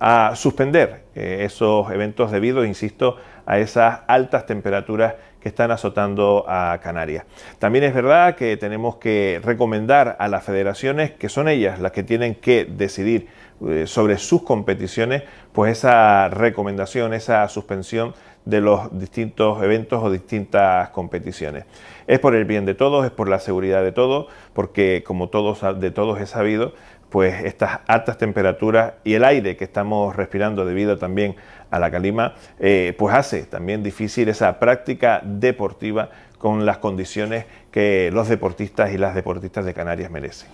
a suspender eh, esos eventos debido, insisto, a esas altas temperaturas están azotando a Canarias. También es verdad que tenemos que recomendar a las federaciones, que son ellas las que tienen que decidir eh, sobre sus competiciones, pues esa recomendación, esa suspensión de los distintos eventos o distintas competiciones. Es por el bien de todos, es por la seguridad de todos, porque como todos de todos he sabido, pues estas altas temperaturas y el aire que estamos respirando debido también a la calima, eh, pues hace también difícil esa práctica deportiva con las condiciones que los deportistas y las deportistas de Canarias merecen.